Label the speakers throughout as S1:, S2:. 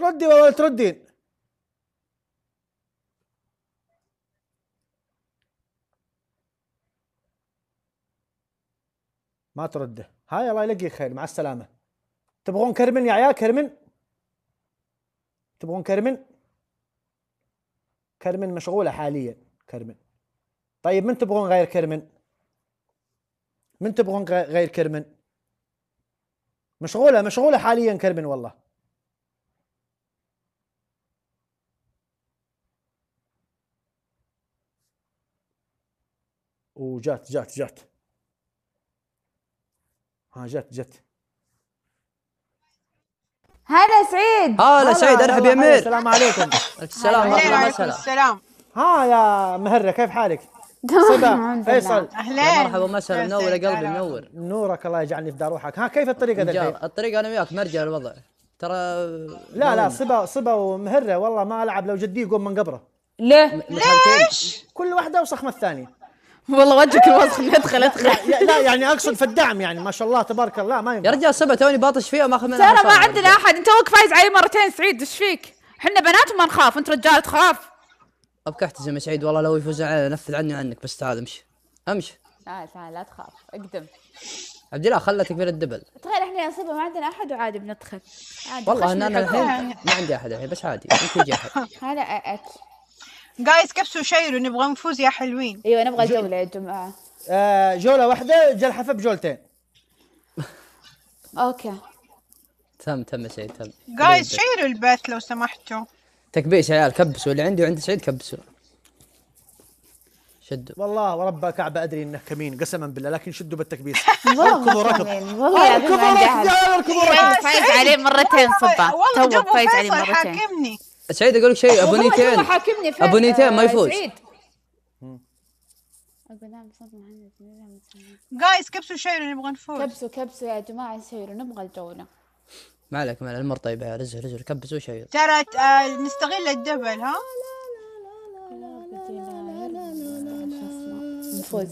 S1: ردي ولا تردين ما ترده هاي الله يلقيك خير مع السلامه تبغون كرمن يا عيال كرمن تبغون كرمن كرمن مشغوله حاليا كرمن طيب من تبغون غير كرمن من تبغون غير كرمن مشغوله مشغوله حاليا كرمن والله وجات جات جات ها جات جات
S2: هلا سعيد هلا سعيد ارحب يا امير السلام عليكم السلام
S1: عليكم السلام ها يا مهره كيف حالك؟ تمام فيصل اهلين مرحبا ومسهلا منور يا قلبي منور
S3: نورك الله يجعلني في دار روحك ها كيف الطريقه ذا الطريقه انا وياك مرجع الوضع ترى لا لا
S1: صبا صبا ومهره والله ما العب لو جدي يقوم من قبره ليه؟ ليش؟ كل واحده اوسخ من الثانيه والله وجهك الوسخ ادخل
S3: ادخل لا, لا يعني اقصد في الدعم يعني ما شاء الله تبارك الله ما ينفع يا رجال سبع توني باطش فيها وماخذ منها ترى ما عندنا
S2: احد انت توك فايز علي مرتين سعيد ايش فيك؟ احنا بنات وما نخاف انت رجال تخاف
S3: ابكي احتزم يا سعيد والله لو يفوز علي نفذ عني وعنك بس تعال امشي امشي
S2: تعال تعال لا تخاف اقدم
S3: عبد الله خلتك من الدبل
S2: تخيل احنا نصيبه ما عندنا احد وعادي
S4: بندخل عادي والله انا الحين
S3: ما عندي احد الحين بس عادي يمكن يجي احد
S4: هذا جايز كبسوا شيروا نبغى نفوز يا حلوين ايوه نبغى جوله يا جماعه
S3: آه جوله واحده جلحفه بجولتين اوكي تم تم سعيد تم جايز
S4: شيروا البث لو سمحتوا
S3: تكبيس يا عيال كبسوا اللي عندي وعند سعيد كبسوا شدوا والله ورب كعبة ادري انه كمين
S1: قسما بالله لكن شدوا بالتكبيس
S5: اركضوا ركض والله اركضوا ركض اركضوا ركض فايز
S2: عليه مرتين صبا والله فايز عليه مرتين
S4: حاكمني
S3: آه، سعيد اقول لك
S1: شيء
S4: ابو نيتين
S2: ابو نيتين ما يفوز سعيد
S4: جايز كبسوا شيروا نبغى نفوز كبسوا كبسوا يا جماعه شيروا نبغى الجوله
S3: ما عليك ما عليك المر طيبه يا رزق رزق كبسوا شيروا
S4: ترى آه، نستغل الدبل ها نفوز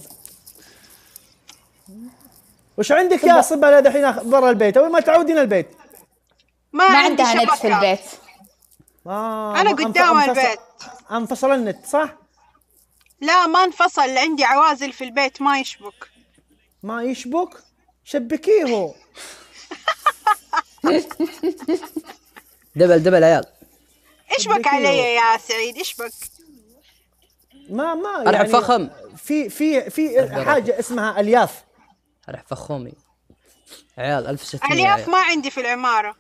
S1: وش عندك يا صبا دحين برا البيت اول ما تعودين البيت
S4: ما, ما عندها نت في البيت آه انا قدام أنفصل البيت انفصل النت صح؟ لا ما انفصل عندي عوازل في البيت ما يشبك ما يشبك؟ شبكيه
S3: دبل دبل عيال
S4: اشبك علي يا سعيد اشبك ما ما يعني ارحب فخم في في في حاجه
S3: اسمها الياف ارحب فخومي عيال 1600 الياف ما
S4: عندي في العماره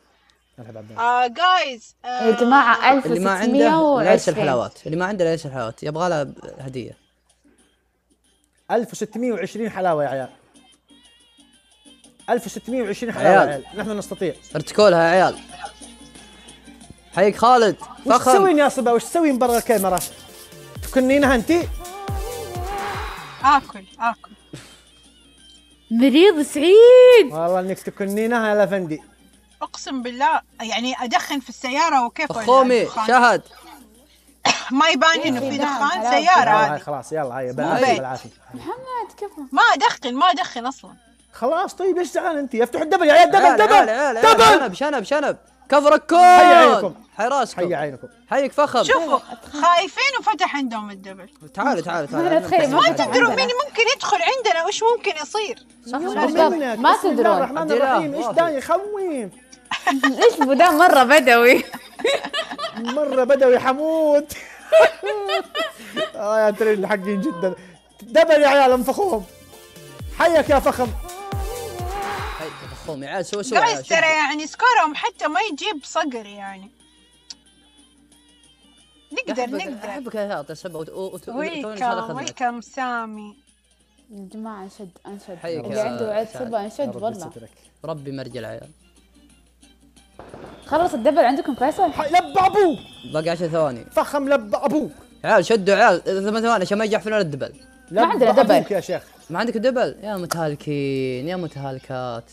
S4: جايز يا جماعه
S3: 1620 اللي ما عنده ليش الحلاوات اللي ما عنده ليش الحلاوات يبغى له هديه 1620 حلاوه يا عيال 1620 حلاوه يا عيال نحن نستطيع ارتكولها يا عيال حيك خالد وش تسوين يا صبا وش تسوين برا الكاميرا تكنينها انت
S4: اكل اكل
S1: مريض سعيد والله انك تكنينها يا لفندي
S4: اقسم بالله يعني ادخن في السياره وكيف خومي شهد ما يبان انه في دخان سياره هاي
S1: خلاص يلا هاي بالعافيه
S4: محمد كيف ما ادخن ما ادخن اصلا
S3: خلاص طيب ايش زعلان انت افتحوا الدبل
S4: يا عيال دبل دبل
S3: دبل شنب شنب شنب كفرك كون حي عينكم حي راسكم حي عينكم حيك فخم شوفوا
S4: خايفين وفتح عندهم الدبل
S3: تعالوا تعالوا تعالوا بس ما تدرون مين
S4: ممكن يدخل عندنا وايش ممكن يصير ما تدرون بسم الله الرحمن الرحيم ايش دا يخوف ليش ده مرة بدوي مرة بدوي حمود
S3: اه يا ترى الحقين جدا دبل يا عيال انفخوهم حيك يا فخم حيك يا فخم يا عيال سوي سوي جايز ترى
S4: يعني سكورهم حتى ما يجيب صقر يعني نقدر نقدر
S3: احبك يا سبا ويلكم
S4: ويلكم سامي يا جماعة انشد انشد اللي عنده عيال انشد والله
S3: ربي مرجع العيال
S2: خلص الدبل عندكم فيصل؟ لبى ابوه
S3: باقي 10 ثواني
S2: فخم لبى
S3: ابوه عيال شدوا عيال ثمان ثواني عشان ما يجحفلون الدبل ما عندنا دبل يا شيخ ما عندك دبل يا متهالكين يا متهالكات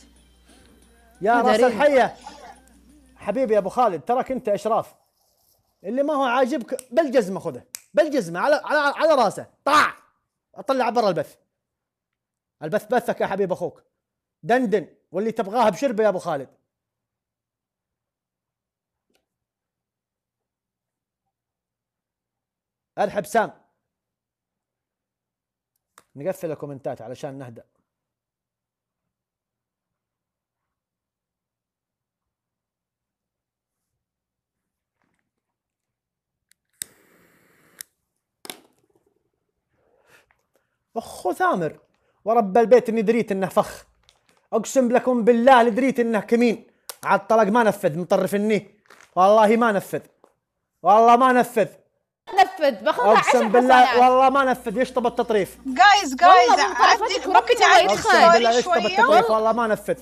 S3: يا راس الحيه
S1: حبيبي يا ابو خالد تراك انت اشراف اللي ما هو عاجبك بالجزمه خذه بالجزمه على على على راسه طاع اطلع برا البث البث بثك يا حبيب اخوك دندن واللي تبغاها بشربه يا ابو خالد الحبسام نقفل الكومنتات علشان نهدأ اخو ثامر ورب البيت اني دريت انه فخ اقسم لكم بالله دريت انه كمين على الطلاق ما نفذ اني والله ما نفذ والله ما نفذ
S4: نفذ باخذها اقسم بالله والله
S1: ما نفذ يشطب التطريف
S4: جايز جايز عندك ممكن تعيد
S1: بالله يشطب التطريف والله ما نفذ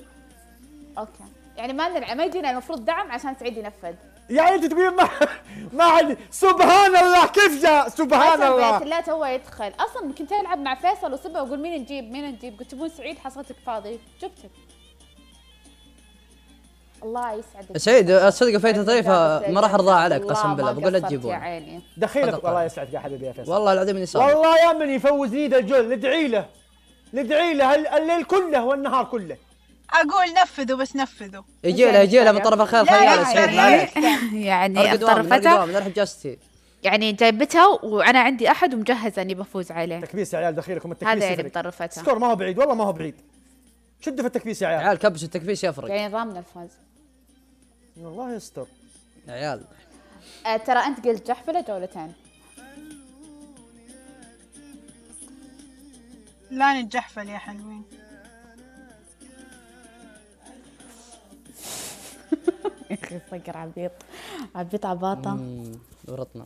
S2: اوكي يعني ما نلعب ما يجينا المفروض دعم عشان سعيد ينفذ
S1: يعني انت تقولين ما ما عندي سبحان الله
S5: كيف جاء سبحان الله لا
S2: تو يدخل اصلا كنت العب مع فيصل وسبه واقول مين نجيب مين نجيب قلت تبون سعيد حصلتك فاضي جبتك الله يسعدك
S3: سعيد صدق فايته طريفه ما راح ارضى عليك قسم بالله بقول لا تجيبون
S2: دخيلك الله يسعدك يا حبيبي يا فيصل والله العظيم اني صار
S1: والله يا من يفوز ذا الجول ادعي له ندعي له الليل
S3: كله والنهار كله
S4: اقول نفذوا بس نفذوا
S1: يجي له يجي له من طرف الخير خيال سعيد ما عليك
S4: يعني طرفته يعني
S2: جايبتها وانا عندي احد ومجهز اني بفوز عليه تكبيس يا عيال دخيلكم التكبيس هذا يعني اللي مطرفتها سكور ما هو بعيد والله ما هو بعيد شدوا في التكبيس يا عيال عيال كبسوا التكبيس يفرق يعني ضامن الفوز الله يستر عيال آه، ترى انت قلت جحفله جولتين
S4: لا نتجحفل يا حلوين
S2: يا اخي صقر عبيط عبيط عباطه ورطنا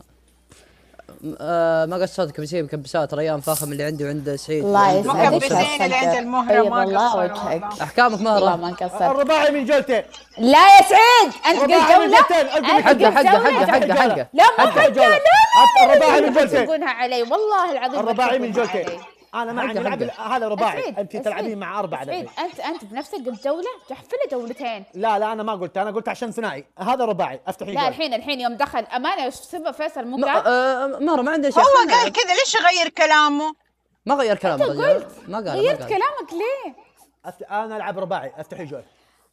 S3: ما قصرت كبسين مكبسات ريان فاخم اللي عندي وعند سعيد الله يسعدك مكبسين اللي عند المهره ما قصرت احكامك مهره ما انكسر الرباعي من جولتين
S2: لا يا
S5: سعيد انت قلت جوله حقه حقه حقه حقه حقه لا مو حقه لا لا الرباعي من جولتين
S2: تقولها علي والله العظيم الرباعي من جولتين انا ما عندي العب هذا رباعي انت تلعبين مع اربعه سعيد انت انت بنفسك قلت جوله تحفله جولتين
S1: لا لا انا ما قلت انا
S3: قلت عشان ثنائي هذا رباعي افتحي
S1: لا
S2: الحين الحين يوم دخل امانه ايش سبب فيصل مو قال آه، آه، مره ما عنده شيء هو قال كذا ليش غير كلامه
S3: ما غير كلامه طيب. قلت ما قال غيرت
S2: كلامك ليه انا العب رباعي افتحي جول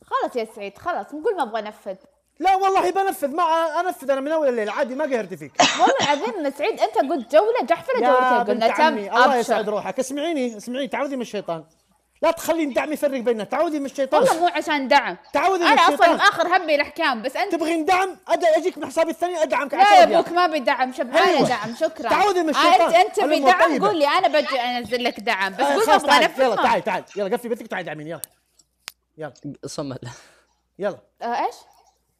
S2: خلاص يا سعيد خلاص نقول ما ابغى انفذ
S1: لا والله بنفذ ما انفذ انا من اول الليل عادي ما قهرت فيك
S2: والله العظيم سعيد انت قلت جوله جحفله جولتين قلنا تم الله يسعد روحك اسمعيني اسمعيني تعوذي من الشيطان لا تخلين دعم يفرق بيننا تعوذي من الشيطان والله مو عشان دعم تعوذي من الشيطان انا اصلا اخر همي الاحكام بس انت تبغين دعم أد... اجيك من حسابي الثاني ادعمك لا يا ابوك ما بدعم شبعانه أيوة. دعم شكرا تعوذي من الشيطان انت بدعم طيب. قول لي انا بجي انزل لك دعم بس آه، قول ابغى انفذ طيب. يلا تعال
S3: تعال يلا قفي بثك تعال دعميني يلا يلا صمت يلا آه، ايش؟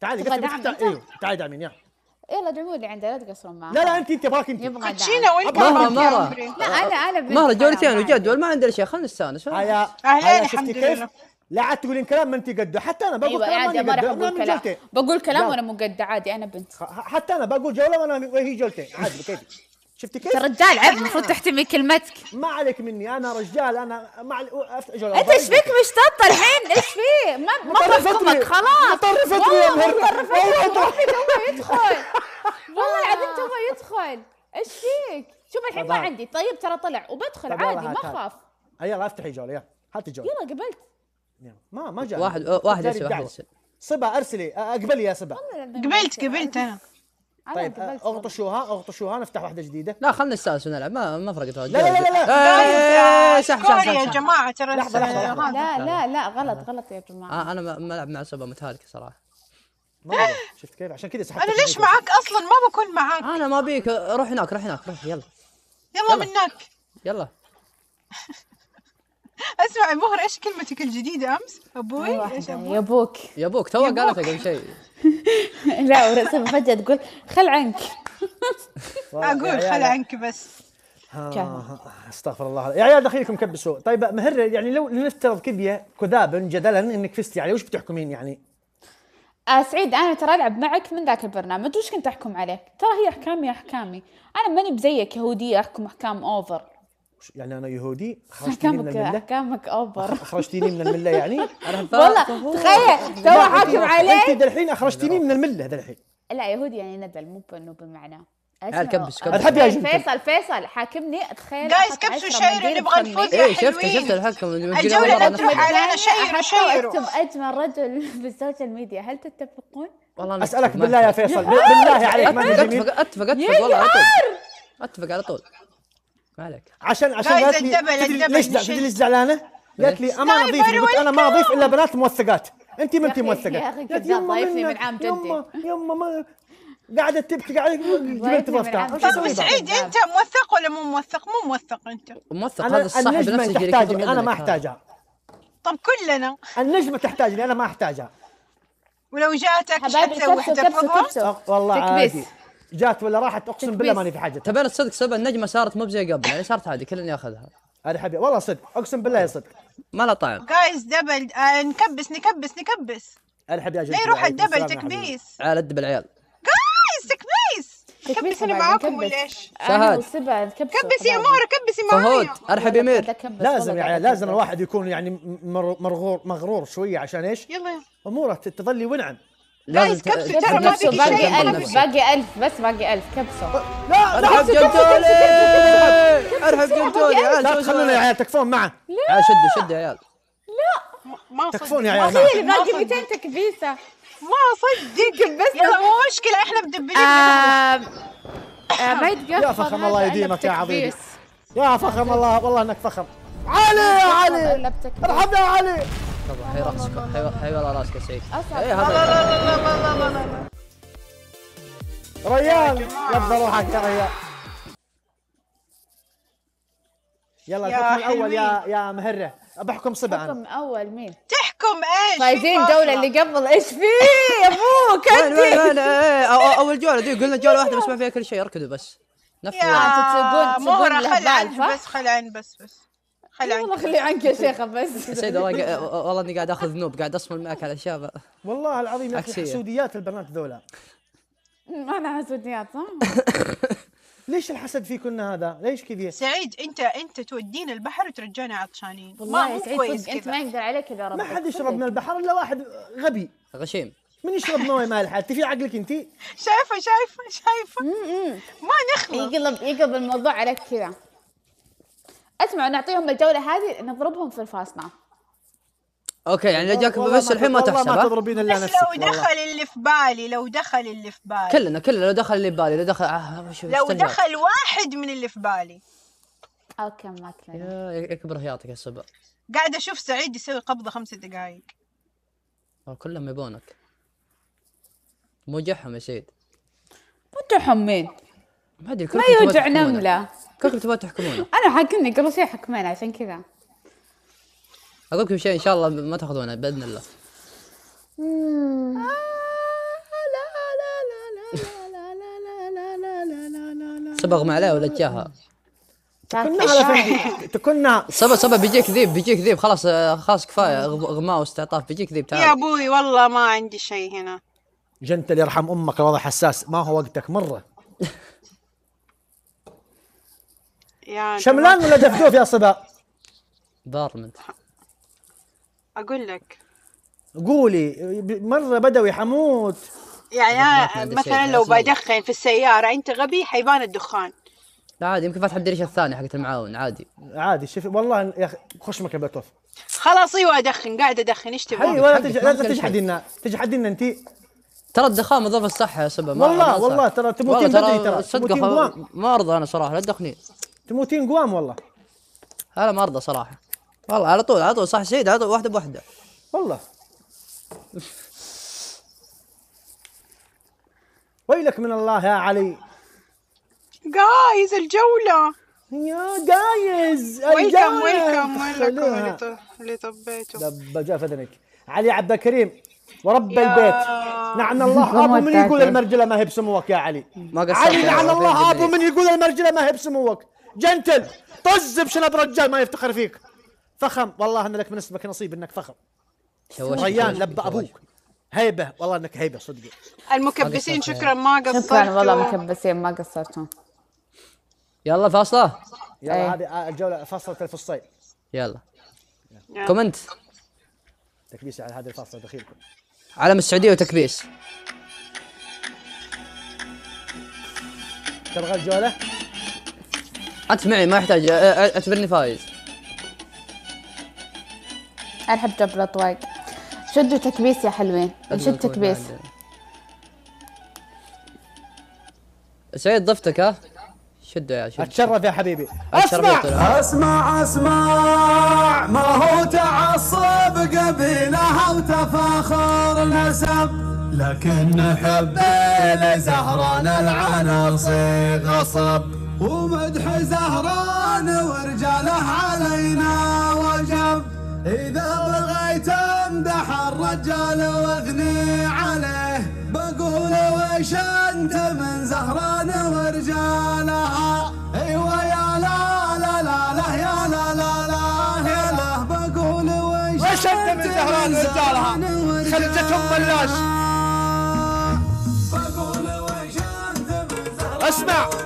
S3: تعالي قسم تحت ايوه تعالي دعمين يا
S2: يلا يلا إيه، دعموا اللي عندها لا تقصرون معها لا لا انت انت ابغاك انت يبغى
S4: تشينا وين مره مره لا انا انا مهرة جولتين
S3: وجدول ما عندنا شيء خلنا نستانس
S2: هيا هيا شفتي كيف؟
S3: لا عاد تقولين كلام ما انت قده حتى انا
S4: بقول أيوة كلام عادي ما راح اقول
S2: كلام بقول كلام وانا مو قده عادي انا بنت
S1: حتى انا بقول جوله وانا وهي جولتين عادي كيفي شفتي كيف؟ انت رجال عيب المفروض تحتمي كلمتك ما عليك مني انا رجال انا ما
S2: علي... انت ايش فيك مشتطه الحين ايش في؟ ما ما بحكمك خلاص مطرفتني والله ما والله تو يدخل والله العظيم تو يدخل ايش فيك؟ شوف الحين ما عندي طيب ترى طلع وبدخل عادي ما اخاف
S1: آه، يلا افتحي جوله يلا هاتي جوله يلا قبلت ما ما جاء واحد واحد يسوي واحد يسوي صبا ارسلي
S3: اقبلي يا صبا
S4: قبلت قبلت انا
S2: طيب
S3: اغطشوها اغطشوها نفتح واحده جديده لا خلنا نستانس ونلعب ما ما فرقت لا لا لا لا إيه، لا إيه، يا جماعه
S2: ترى لحظه
S4: لحظه لا لا لا غلط آه. غلط يا جماعه آه،
S3: انا ما العب مع سبا متهالكه صراحه ما شفت كيف عشان كذا سحبت انا ليش معاك
S4: اصلا ما بكون معاك انا ما بيك روح
S3: هناك روح هناك روح يلا
S1: يلا
S4: منك يلا اسمع المهر ايش كلمتك الجديدة امس؟ ابوي ايش ابوي؟
S2: يبوك يبوك تو قالتها قبل شيء لا فجأة تقول خل عنك
S1: اقول خل
S4: عنك بس
S1: استغفر الله يا عيال دخيلكم كبسوا طيب مهر يعني لو لنفترض كذا كذابا جدلا انك فزتي يعني عليه وش بتحكمين يعني؟
S2: آه سعيد انا ترى العب معك من ذاك البرنامج وش كنت احكم عليه؟ ترى هي احكامي احكامي انا ماني بزيك يهوديه احكم احكام اوفر
S1: يعني انا يهودي خرجتيني من المله
S2: احكامك اوبر
S1: خرجتيني من المله يعني والله
S2: تخيل تو حاكم عليك انت
S1: دلحين اخرجتيني من المله دلحين
S2: لا يهودي يعني ندل مو انه بالمعنى كبش آه، كبش فيصل فيصل حاكمني تخيل جايز كبشوا شيروا نبغى نفوز يا حلوين شفت شفت الحكم
S3: الجولة لا تروح
S4: علينا شيروا شيروا انتم
S2: اجمل رجل في السوشيال ميديا هل تتفقون؟
S3: والله اسالك بالله يا فيصل بالله عليك اتفق اتفق اتفق والله اتفق على طول مالك عشان عشان قالت لي ليش ليش زعلانه؟
S1: قالت لي انا اضيف قلت انا ما اضيف الا بنات موثقات انت ما انت موثقه يا اخي كذاب ضايفني من عام جدي يما ما قاعده تبكي قاعده تقول طيب سعيد انت
S4: موثق ولا مو موثق؟ مو موثق انت موثق
S1: هذا الصح بنفس تحتاجني انا ما احتاجها
S4: طب كلنا النجمه تحتاجني انا ما احتاجها ولو جاتك حتى وحده فقط أه، والله عادي
S3: جات ولا راحت اقسم بالله ماني في حاجه انا الصدق سبب النجمه صارت مو زي قبل يعني صارت عادي كل ياخذها هذا حبيبي والله صدق اقسم بالله يا صدق ما له طعم
S4: جايز دبل آه، نكبس نكبس نكبس
S3: انا حبيبي اجل يروح الدبل تكبيس على الدب العيال
S4: جايز تكبيس كبسني معاكم ولا ايش؟ شهد كبسي يا مهر كبسي معايا فهود ارحب يا مير
S3: لازم يا عيال لازم
S1: الواحد يكون يعني مرغور مغرور شويه عشان ايش؟ يلا يلا اموره تظلي ونعم جايز كبسه ترى ما في باقي 1000
S2: باقي 1000 بس باقي 1000 كبسه لا ارحب
S1: جنتولي ارحب جنتولي آه، لا خلونا يا عيال تكفون معه لا
S3: شد شد يا عيال
S4: لا ما تكفون يا عيال تخيل باقي 200 تكبيسه ما اصدق بس مو مشكله احنا مدبلين آه، آه، يا فخم الله يديمك يا عظيم يا فخم
S1: الله والله انك فخم
S5: علي يا علي ارحمنا يا علي
S3: طبعا حي راسك حي والله راسك سعيد
S5: اي هذا لا لا لا لا
S3: ريال يبدا روحك يا ريال
S1: يلا الحكم الاول يا يا مهره
S3: بحكم سبعة
S1: الحكم
S2: الاول مين تحكم ايش فايزين جوله اللي قبل ايش في
S4: يا ابو انت إيه،
S3: اول جوله دي قلنا جوله واحده بس ما فيها كل شيء اركضوا بس نفس يا تسوقون تسوقون مهره خلعن بس
S4: خلعن بس بس خلي عنك والله خلي عنك يا شيخه بس سيد والله
S3: والله اني قاعد اخذ ذنوب قاعد اصمل معك على اشياء والله العظيم يا اخي حسوديات البنات ذولا
S4: ما انا حسوديات صح؟
S1: ليش الحسد في كنا هذا؟ ليش كذا؟
S4: سعيد انت انت تودينا البحر وترجعنا عطشانين والله يا سعيد كويس انت ما يقدر عليك اذا ربك ما حد يشرب من
S1: البحر الا واحد غبي غشيم
S4: من
S2: يشرب مويه مالحه انت في عقلك انت؟ شايفه شايفه شايفه ما نخلق يقلب يقلب الموضوع عليك كذا اسمعوا نعطيهم الجوله هذه نضربهم في
S4: الفاصنة
S3: اوكي يعني اذا جاك بس الحين ما تحسب ما تضربين الا نفسك لو دخل
S4: اللي في بالي لو دخل اللي في بالي كلنا
S3: كلنا لو دخل اللي في بالي لو دخل آه لو دخل
S4: واحد من اللي في بالي اوكي ما
S3: كلنا يكبر هياطك يا سبا
S4: قاعد اشوف سعيد يسوي قبضه خمس دقائق
S3: كلهم يبونك موجعهم يا سيد جحم مين؟ ما ادري ما يوجع نمله كلكم تبغون تحكمون
S2: انا حاكمني قبل شيء حكمنا عشان كذا
S3: اقولكم شيء ان شاء الله ما تاخذونه باذن الله صبغ ما عليه ولا جاها كنا صبا صبا بيجيك ذيب بيجيك ذيب خلاص خلاص كفايه غماء واستعطاف بيجيك ذيب تعال يا
S4: ابوي والله ما عندي شيء هنا
S3: جنت اللي يرحم امك الوضع حساس ما هو وقتك مره
S4: يا يعني شملان ولا دفدوف يا
S1: صبا بارمنت
S4: اقول لك
S1: قولي مره بدوي
S3: حموت
S4: يعني أنا مثلا لو بدخن في السياره انت غبي حيبان الدخان
S3: لا عادي يمكن فاتح الدريشه الثانيه حقت المعاون عادي عادي شوف والله يا اخي خشمك مكان بلاتوف
S4: خلاص ايوه ادخن قاعد ادخن ايش تبغى؟ ايوه لا تجي لا تجحدينا
S3: تجحدينا انت ترى الدخان مضر الصحه يا سبا والله والله ترى تموتين بدري ترى صدق ما ارضى انا صراحه لا تدخنين تموتين قوام والله انا ما ارضى صراحه والله على طول على طول صح سعيد على طول واحده بواحده والله ويلك من الله يا علي
S1: جايز الجولة
S4: يا جايز ويلكم ويلكم ويلكم اللي طبيته
S1: دب جاء اذنك علي عبد الكريم ورب البيت لعن الله ابو من يقول المرجله ما هي بسموك يا علي ما علي لعن الله ابو من يقول المرجله ما هي بسموك جنتل طز بشنب رجال ما يفتخر فيك فخم والله ان لك من اسمك نصيب انك فخم
S5: ريان لب ابوك
S1: هيبه والله انك هيبه صدق المكبسين شكرا ما قصرتوا شكرا والله
S2: مكبسين ما قصرتوا
S3: يلا فاصله يلا ايه.
S1: هذه الجوله فاصله الفصيل يلا كومنت تكبيس على هذه الفاصله دخيلكم
S3: علم السعوديه وتكبيس تبغى الجوله؟ انت معي ما يحتاج اعتبرني فايز
S2: احب جبر الاطواق شدوا تكبيس يا حلوين شد تكبيس
S3: سعيد ضفتك ها شد يا شد اتشرف يا حبيبي اسمع اسمع اسمع ما هو
S5: تعصب قبيله وتفاخر نسب لكن حبينا لزهران العناصر غصب ومدح زهران ورجاله علينا وجب إذا بغيت امدح الرجال وأثني عليه بقول ويش انت من زهران ورجالها ايوه يا لا لا لا لا يا لا لا لا يا لا بقول ويش انت من زهران ورجالها خلتهم بلاش اسمع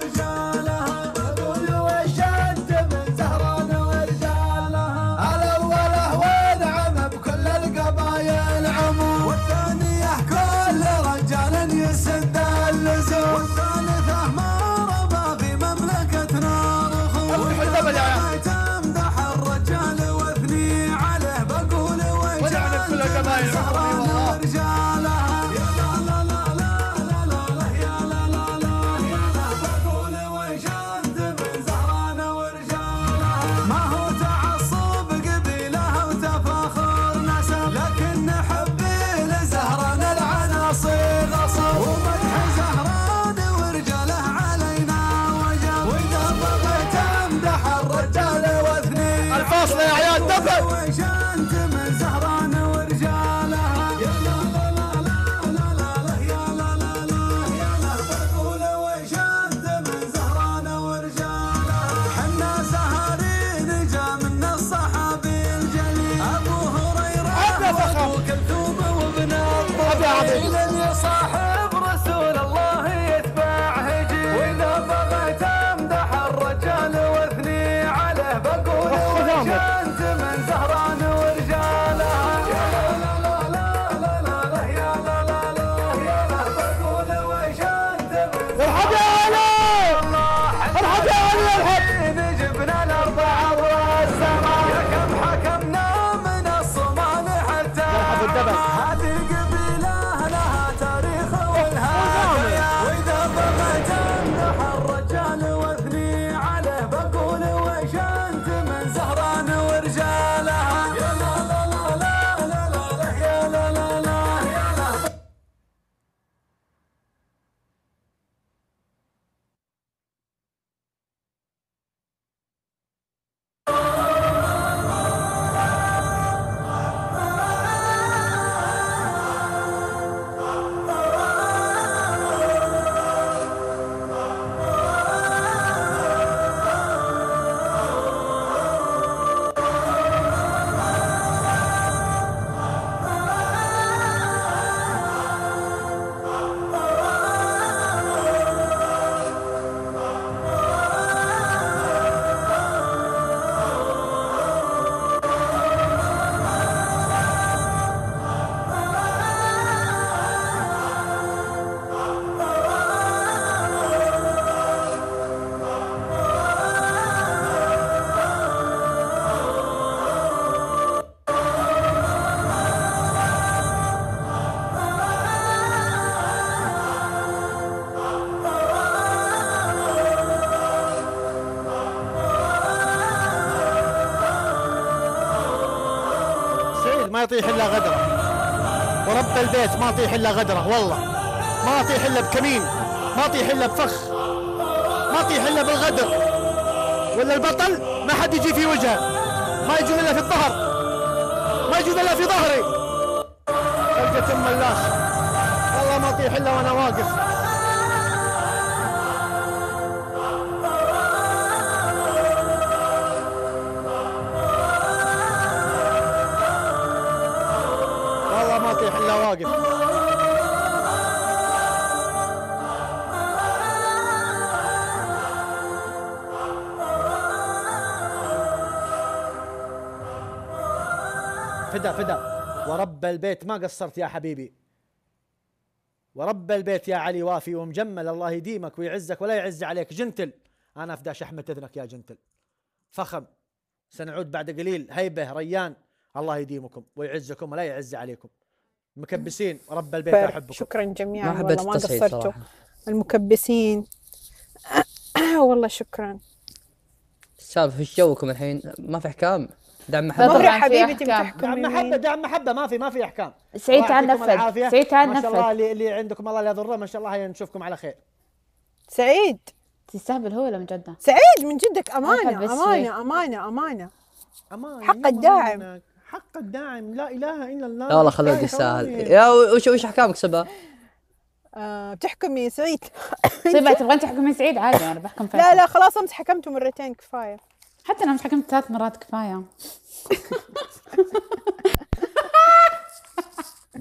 S1: يطيح الا غدره ورب البيت ما يطيح الا غدره
S5: والله ما يطيح الا بكمين ما يطيح الا بفخ ما يطيح الا بالغدر ولا البطل ما حد يجي في وجهه ما يجوز الا في الظهر ما يجوز الا في ظهري فلقة ام الله والله ما يطيح الا وانا واقف واقف
S1: فدا فدا ورب البيت ما قصرت يا حبيبي ورب البيت يا علي وافي ومجمل الله يديمك ويعزك ولا يعز عليك جنتل انا افدا شحمة اذنك يا جنتل فخم سنعود بعد قليل هيبه ريان الله يديمكم ويعزكم ولا يعز عليكم مكبسين رب البيت احبكم شكرا جميعا ما والله ما قصرتوا
S4: المكبسين والله شكرا
S3: السالفه ايش جوكم الحين؟ ما في احكام؟ دعم محبه مره
S1: حبيبتي دعم محبه دعم محبه ما في ما في احكام سعيد تعال نفذ سعيد تعال نفذ ما شاء الله اللي,
S4: اللي عندكم الله لا يضره ما شاء الله نشوفكم على خير سعيد تستهبل هو ولا من جده؟ سعيد من جدك امانه امانه امانه امانه امانه حق الداعم حق الداعم لا اله الا الله والله خلوه يستاهل يا
S3: وش وش احكامك سبا؟
S4: آه، بتحكمي سعيد سبا تبغين تحكمي سعيد عادي انا بحكم فيصل لا لا خلاص امس حكمته مرتين كفايه حتى انا امس حكمت ثلاث مرات كفايه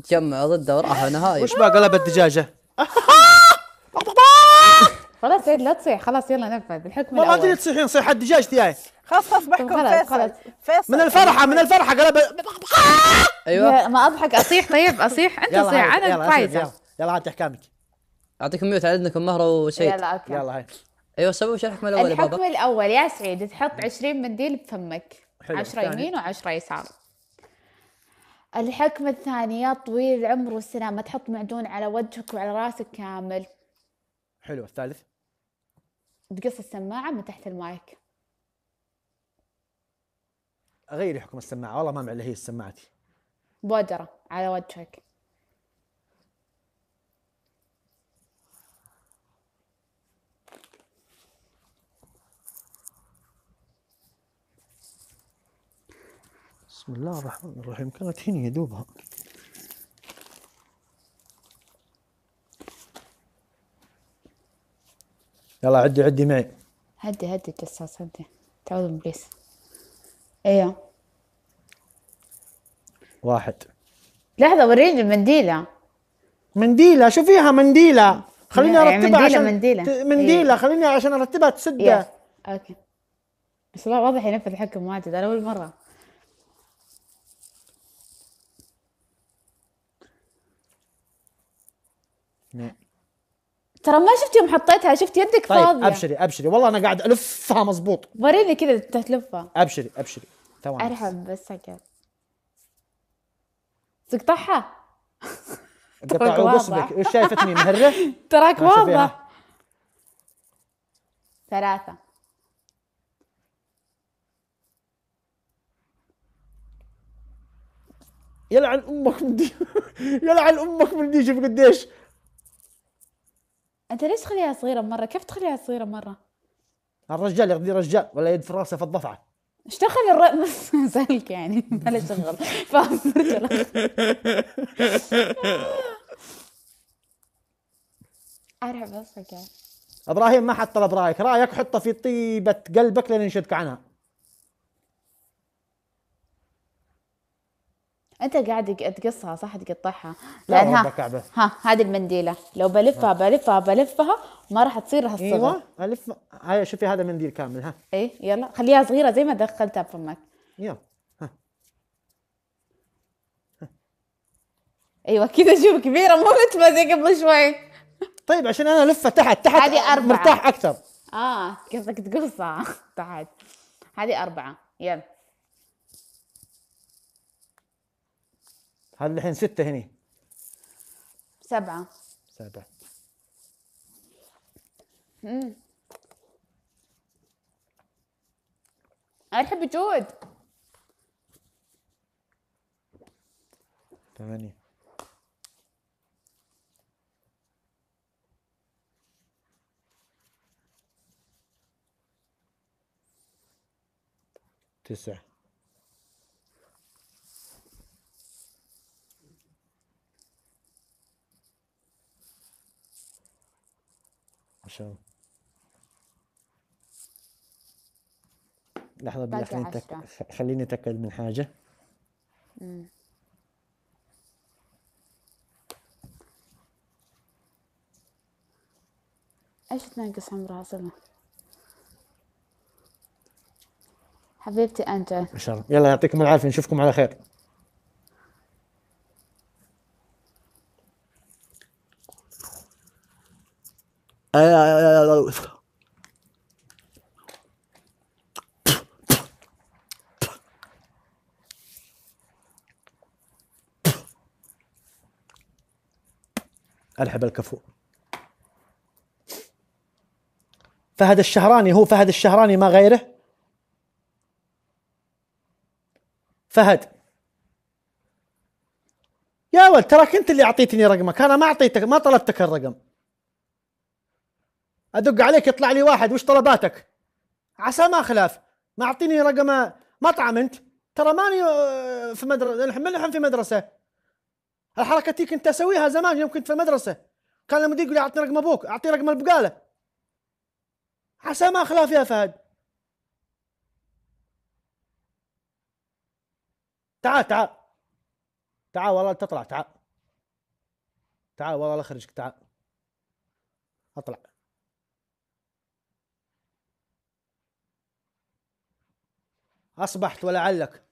S3: تجمعوا ضده وراحوا نهائي وش بقى قلبت دجاجه
S2: خلاص سيد لا تصيح خلاص يلا نفذ الحكم ما ادري
S1: تصيحين صيحه الدجاج تاعي
S2: خلاص خلاص بحكم خلاص فيصل خلاص
S4: فيصل من الفرحه من الفرحه
S2: قال ايوه ما اضحك اصيح طيب اصيح انت صيح انا فايزه
S3: يلا عاد احكامك اعطيكم ميوت عدنكم مهره وشيء يلا اوكي يلا هاي ايوه سووا وش الحكم الاول الحكم بابا.
S2: الاول يا سعيد تحط 20 منديل بفمك 10 يمين و10 يسار الحكم الثاني يا طويل العمر والسلامة تحط معجون على وجهك وعلى راسك كامل حلو الثالث تقص السماعة من تحت المايك
S1: غيري حكم السماعة والله ما هي سماعتي
S2: بودرة على وجهك
S1: بسم الله الرحمن الرحيم كانت هنا يدوبها يلا عدي عدي معي
S2: هدي هدي الجصاص هدي تعوذ بليس ايوه واحد لحظة وريني المنديلة منديلة شو
S1: فيها منديلة خليني يعني ارتبها منديلة عشان منديلة منديلة إيه.
S2: خليني عشان ارتبها تسده إيه. اوكي بس الله واضح ينفذ حكم واجد انا اول مرة نعم ترى ما شفت يوم حطيتها شفت يدك طيب فاضيه ابشري
S1: ابشري والله انا قاعد الفها مظبوط
S2: وريني كذا تلفها
S1: ابشري ابشري ثواني
S2: ارحب بس هكذا تقطعها
S1: قطعوا قصبك وش شايفتني مهره؟ تراك واضح
S2: ثلاثة يلعن امك من دي يلعن امك من دي شوف قديش انت ليش تخليها صغيره مره كيف تخليها صغيره مره
S1: الرجال يقضي رجال ولا يد في راسه في الضفعه
S2: دخل الر... سالك يعني له شغل ارحب اصلا يعني.
S1: ابراهيم ما حط رايك رايك حطه في طيبه قلبك لين ينشدك عنها
S2: انت قاعد تقصها صح تقطعها لانها ها, ها هذه المنديله لو بلفها آه. بلفها بلفها ما راح تصير هالصغر ايوه الف
S1: هاي شوفي هذا منديل كامل ها
S2: اي يلا خليها صغيره زي ما دخلتها بفمك
S1: يلا ها.
S2: ها. ايوه كذا شوف كبيره مو رتبه زي قبل شوي طيب عشان انا الفها تحت تحت هذه أربعة مرتاح اكثر اه قصدك تقصها تحت هذه اربعه يلا
S1: هل الحين ستة هني
S2: سبعة سبعة انا احب جود
S1: ثمانية تسعة عشان لحظة بدي خليني تك... خليني أتأكد من حاجة
S5: مم.
S2: ايش تنقص عمرها اصلا حبيبتي انت ان
S1: شاء الله يلا يعطيكم العافيه نشوفكم على خير الحب الكفو فهد الشهراني هو فهد الشهراني ما غيره فهد يا ولد تراك انت اللي اعطيتني رقمك انا ما اعطيتك ما طلبتك الرقم ادق عليك يطلع لي واحد وش طلباتك عسى ما خلاف ما اعطيني رقم مطعم انت ترى ماني آه، في مدرسه نحن في مدرسه الحركه تي كنت اسويها زمان يوم كنت في المدرسه كان المدير يقول لي اعطني رقم ابوك اعطي رقم البقاله عسى ما خلاف يا فهد تعال تعال تعال والله تطلع تعال تعال والله اخرجك تعال اطلع أصبحت ولعلك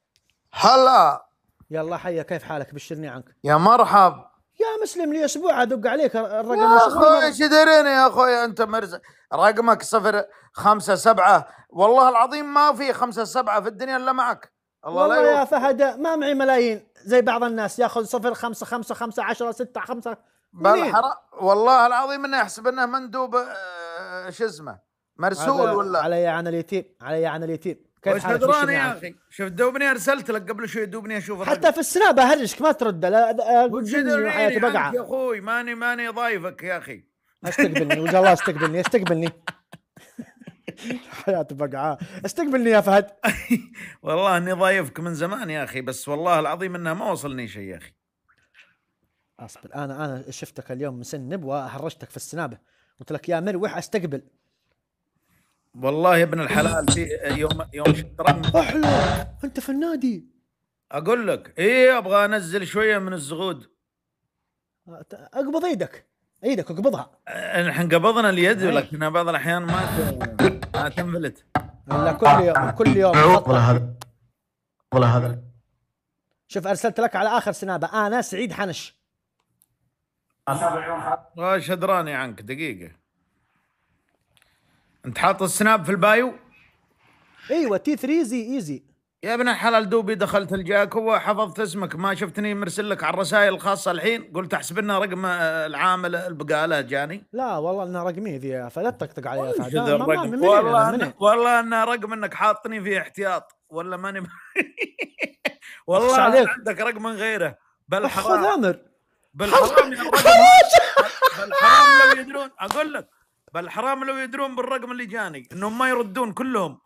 S1: هلا
S6: يلا حيا كيف حالك بشرني عنك يا مرحب
S1: يا مسلم لي اسبوع ادق
S6: عليك الرقم يا اخوي ايش دريني يا اخوي انت مرز رقمك صفر خمسة سبعة والله العظيم ما في خمسة سبعة في الدنيا الا معك الله والله لا يا
S1: فهد ما معي ملايين زي بعض الناس ياخذ صفر خمسة خمسة خمسة عشرة ستة خمسة بالحرام
S6: والله العظيم انه يحسب انه مندوب آه، شو اسمه مرسول ولا
S1: علي عن اليتيم علي عن اليتيم كيف حالك يا
S6: اخي شوف دوبني ارسلت لك قبل شوي دوبني اشوف حتى في
S1: السناب اهرجك ما ترد لا حياتي بقعه يا
S6: اخوي ماني ماني ضايفك يا اخي
S1: استقبلني وجه الله استقبلني استقبلني حياتي بقعه استقبلني يا فهد
S6: والله اني ضايفك من زمان يا اخي بس والله العظيم انها ما وصلني شيء يا اخي اصبر
S1: انا انا شفتك اليوم مسنب وهرجتك في السنابه قلت لك يا مروح استقبل
S6: والله يا ابن الحلال في يوم يوم شطرنج
S1: احلى انت في النادي
S6: اقول لك ايه ابغى انزل شويه من الزغود اقبض ايدك ايدك اقبضها نحن قبضنا اليد إيه. لكن بعض الاحيان ما ما تنفلت الا كل يوم كل يوم والله هذا والله هذا
S1: شوف ارسلت لك على اخر سنابه انا سعيد حنش
S6: ما آه، راني عنك دقيقه انت حاط السناب في البايو؟ ايوه تي 3 زي ايزي يا ابن الحلال دوبي دخلت الجاك وحفظت اسمك ما شفتني مرسل لك على الرسائل الخاصه الحين قلت احسب لنا رقم آه، العامل البقاله جاني لا والله انه رقمي ذي فلا تطقطق علي يا والله رقم والله انه رقم انك حاطني في احتياط ولا ماني م...
S1: والله عليك.
S6: عندك رقم غيره بل حرام حرام بل حرام بالحرام لو يدرون اقول لك بل حرام لو يدرون بالرقم اللي جاني انهم ما يردون كلهم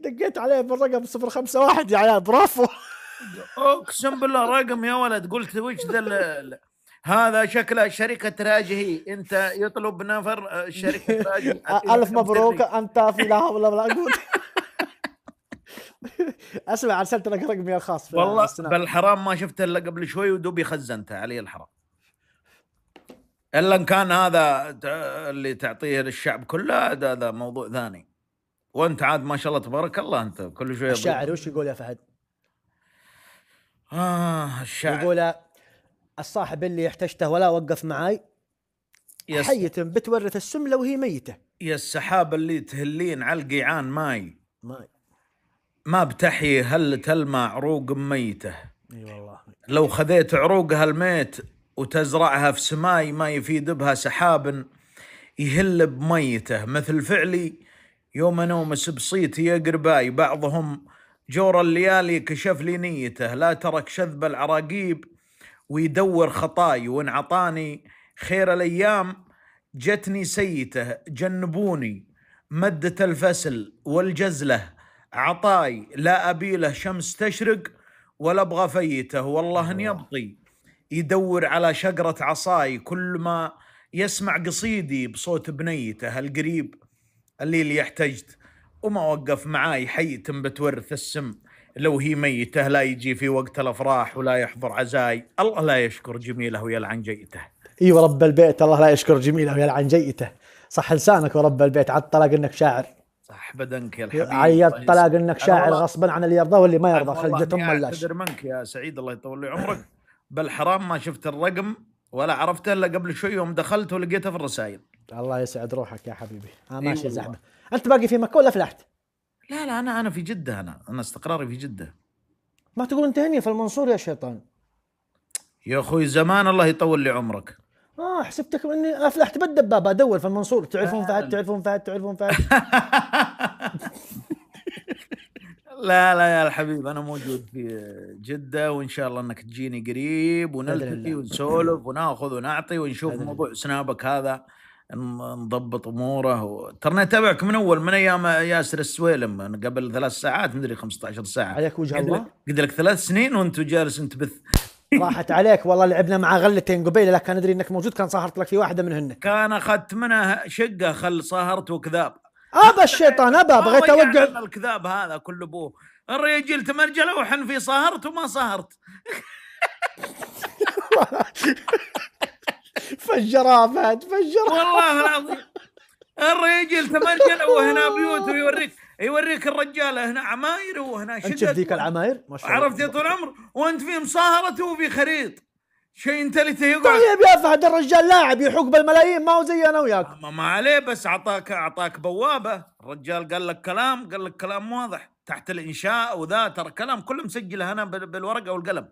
S1: دقيت عليه بالرقم 051 يا عيال برافو
S6: اقسم بالله رقم يا ولد قلت وش ذا هذا شكله شركة راجهي انت يطلب نفر آه، شركة راجهي ألف مبروك
S1: انت في لا حول
S6: ولا قوة اسمع
S1: ارسلت لك رقمي
S6: الخاص والله بل ما شفته الا قبل شوي ودوبي خزنته علي الحرام الا ان كان هذا اللي تعطيه للشعب كله هذا موضوع ثاني وانت عاد ما شاء الله تبارك الله انت كل شوي الشاعر
S1: وش يقول يا فهد؟ آه الشاعر يقول الصاحب اللي احتجته ولا وقف معاي يس... حية بتورث السملة وهي ميتة
S6: يا السحاب اللي تهلين على القيعان ماي ماي ما بتحيي هل تلمع عروق ميته اي والله لو خذيت عروقها الميت وتزرعها في سماي ما يفيد بها سحاب يهل بميته مثل فعلي يوم نوم سبصيتي يا قرباي بعضهم جور الليالي كشف لي نيته لا ترك شذب العراقيب ويدور خطاي وان عطاني خير الايام جتني سيته جنبوني مدة الفسل والجزله عطاي لا أبي له شمس تشرق ولا أبغى فيته والله أن يبقي يدور على شجرة عصاي كل ما يسمع قصيدي بصوت بنيته القريب اللي اللي احتجت وما وقف معاي تم بتورث السم لو هي ميتة لا يجي في وقت الأفراح ولا يحضر عزاي الله لا يشكر جميله ويلعن جيته
S1: ايوه رب البيت الله لا يشكر جميله ويلعن جيته صح لسانك ورب البيت على الطلاق انك شاعر
S6: صح بدنك يا الحبيب عيط طيب. طلع انك شاعر غصبا عن اللي
S1: يرضاه واللي ما يرضى خلجت ام اللاش اعتذر
S6: منك يا سعيد الله يطول لي عمرك بل حرام ما شفت الرقم ولا عرفته الا قبل شوي يوم دخلت ولقيته في الرسائل
S1: الله يسعد روحك يا حبيبي انا آه، ماشي زحمه انت باقي في مكه ولا فلحت؟
S6: لا لا انا انا في جده انا انا استقراري في جده
S1: ما تقول انت هني في المنصور يا شيطان
S6: يا اخوي زمان الله يطول لي عمرك
S1: اه حسبتكم اني افلحت بالدبابه ادور في المنصور تعرفون فهد تعرفون فهد تعرفون فهد
S6: لا لا يا الحبيب انا موجود في جده وان شاء الله انك تجيني قريب ونلتقي ونسولف وناخذ ونعطي ونشوف موضوع سنابك هذا نضبط اموره و... ترى اتابعك من اول من ايام ياسر السويلم قبل ثلاث ساعات مدري 15 ساعه عليك وجه الله قلت لك ثلاث سنين وانت جالس انت بث
S1: راحت عليك والله لعبنا مع غلتين قبيله لا كان ادري انك موجود كان صاهرت لك في واحده
S6: منهن كان اخذت منها شقه خل صاهرت وكذاب
S1: آه، ابا الشيطان ابا بغيت اوقع يعني
S6: الكذاب هذا كله ابوه الرجل تمرجل وحن في صاهرت وما صاهرت
S5: فجرها فهد فجرها والله العظيم الرجل تمرجل وهنا بيوت ويوريك
S6: يوريك الرجال هنا عماير وهنا شقق انت شفت ذيك
S1: العماير ما شاء الله
S6: عرفت يا طول العمر وانت في مصاهره وفي خريط شيء انت اللي تقعد طيب يا فهد الرجال لاعب يحق بالملايين ما هو زي انا وياك ما, ما عليه بس اعطاك اعطاك بوابه الرجال قال لك كلام قال لك كلام واضح تحت الانشاء وذا ترى كلام كله مسجله هنا بالورقه والقلم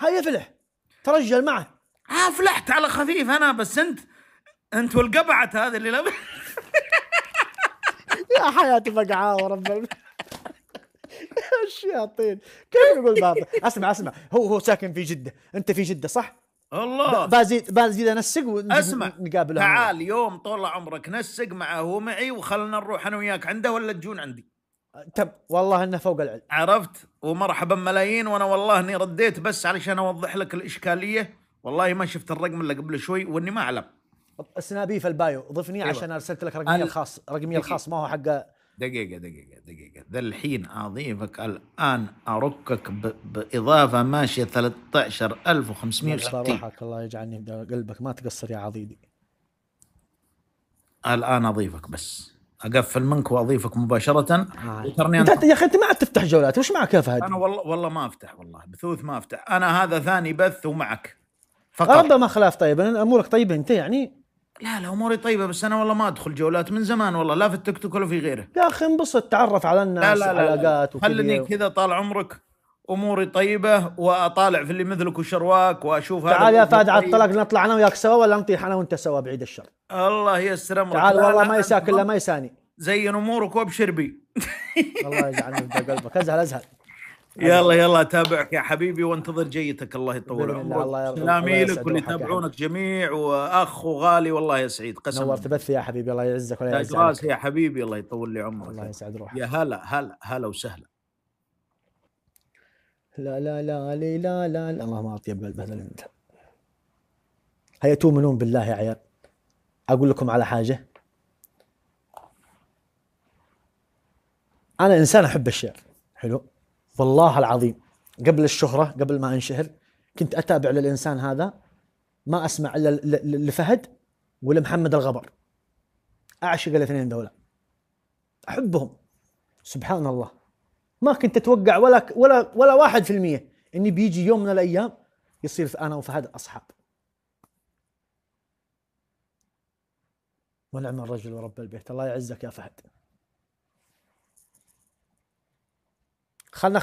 S6: هاي افلح ترجل معه افلحت آه، على خفيف انا بس انت انت والقبعه هذه اللي لابس
S1: يا حياتي بقعة ورب الشياطين كيف يقول بابا اسمع اسمع هو هو ساكن في جده انت في جده صح الله بازيد بازيد انسق اسمع
S6: نقابله تعال يوم طول عمرك نسق معه ومعي وخلنا نروح انا وياك عنده ولا تجون عندي تب والله انه فوق العلم عرفت ومرحبا ملايين وانا والله اني رديت بس علشان اوضح لك الاشكاليه والله ما شفت الرقم الا قبل شوي واني ما اعلم
S1: سنابي في البايو ضفني أيوة. عشان ارسلت لك رقمي الخاص رقمي الخاص
S6: ما هو حق دقيقة دقيقة دقيقة ذا الحين أضيفك الآن أركك ب... بإضافة ماشية
S1: 13560 روحك الله يجعلني قلبك ما
S6: تقصر يا عضيدي الآن أضيفك بس اقفل منك واضيفك مباشره وترني انت
S1: يا اخي انت ما عاد تفتح جولات وش معك يا فهد؟ انا
S6: والله والله ما افتح والله بثوث ما افتح انا هذا ثاني بث ومعك
S1: فقط ربما خلاف طيب امورك طيبه انت يعني
S6: لا لا اموري طيبه بس انا والله ما ادخل جولات من زمان والله لا في التيك توك ولا في غيره
S1: يا اخي انبسط تعرف على الناس لا لا لا علاقات خلني
S6: كذا طال عمرك اموري طيبه واطالع في اللي مثلك وشرواك واشوف تعال هذا تعال يا فهد على طيب. الطلاق
S1: نطلع انا وياك سوا ولا نطيح انا وانت سوا بعيد الشر
S6: الله يسر امرك تعال والله ما يساك الا ما يساني زين امورك وابشر بي الله يجعلني في قلبك ازهل ازهل يلا يلا اتابعك يا حبيبي وانتظر جيتك الله يطول عمرك سلامي لك واللي يتابعونك جميع واخ وغالي والله يا سعيد قسما نورت
S1: بثي يا حبيبي الله يعزك ولا يعزك
S6: يا حبيبي الله يطول لي عمرك الله يسعد روحك يا هلا هلا هلا وسهلا
S1: لا لا لا لا لا لا, اللهم اطيب هذا انت هيا تؤمنون بالله يا عيال اقول لكم على حاجه انا انسان احب الشعر حلو والله العظيم قبل الشهرة قبل ما انشهر كنت اتابع للانسان هذا ما اسمع الا لفهد ولمحمد الغبر اعشق الاثنين دولة احبهم سبحان الله ما كنت اتوقع ولا ولا ولا واحد في المية اني بيجي يوم من الايام يصير في انا وفهد اصحاب ونعم الرجل ورب البيت الله يعزك يا فهد